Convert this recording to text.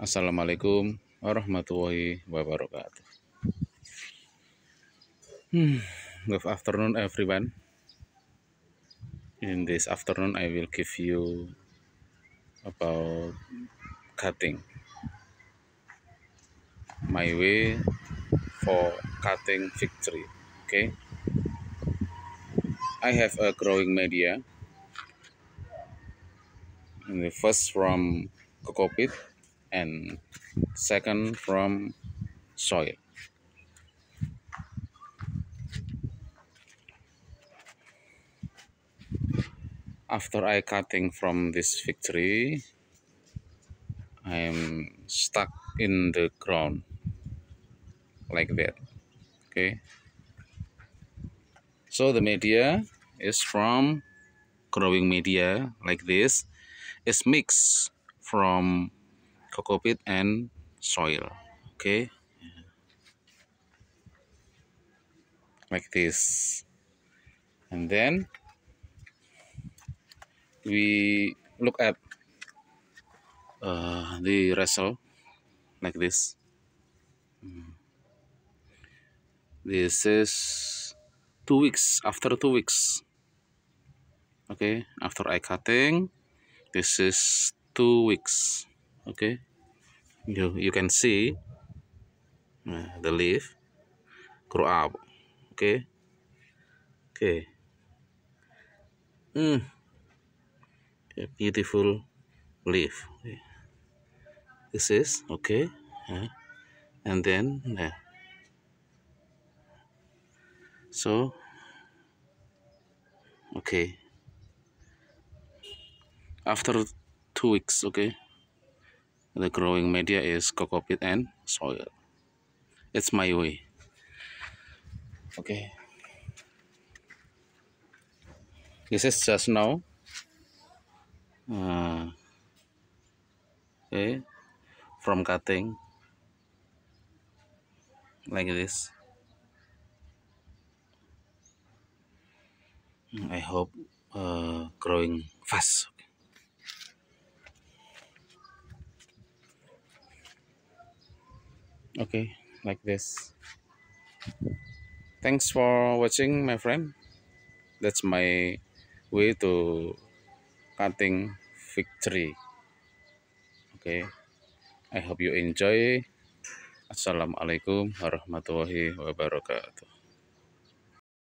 Assalamualaikum warahmatullahi wabarakatuh. Hmm, good afternoon everyone. In this afternoon I will give you about cutting. My way for cutting victory. Okay. I have a growing media. And the first from Kokopit and second from soil after I cutting from this victory I am stuck in the ground like that okay so the media is from growing media like this is mixed from cockpit and soil okay like this and then we look at uh, the result like this this is two weeks after two weeks okay after I cutting this is two weeks okay you you can see uh, the leaf grow up okay okay mm. a beautiful leaf okay. this is okay uh, and then uh, so okay after two weeks okay the growing media is cocoa peat and soil. It's my way. Okay. This is just now. Uh, okay. Eh, from cutting. Like this. I hope uh, growing fast. okay like this thanks for watching my friend that's my way to cutting fig tree okay I hope you enjoy Assalamualaikum warahmatullahi wabarakatuh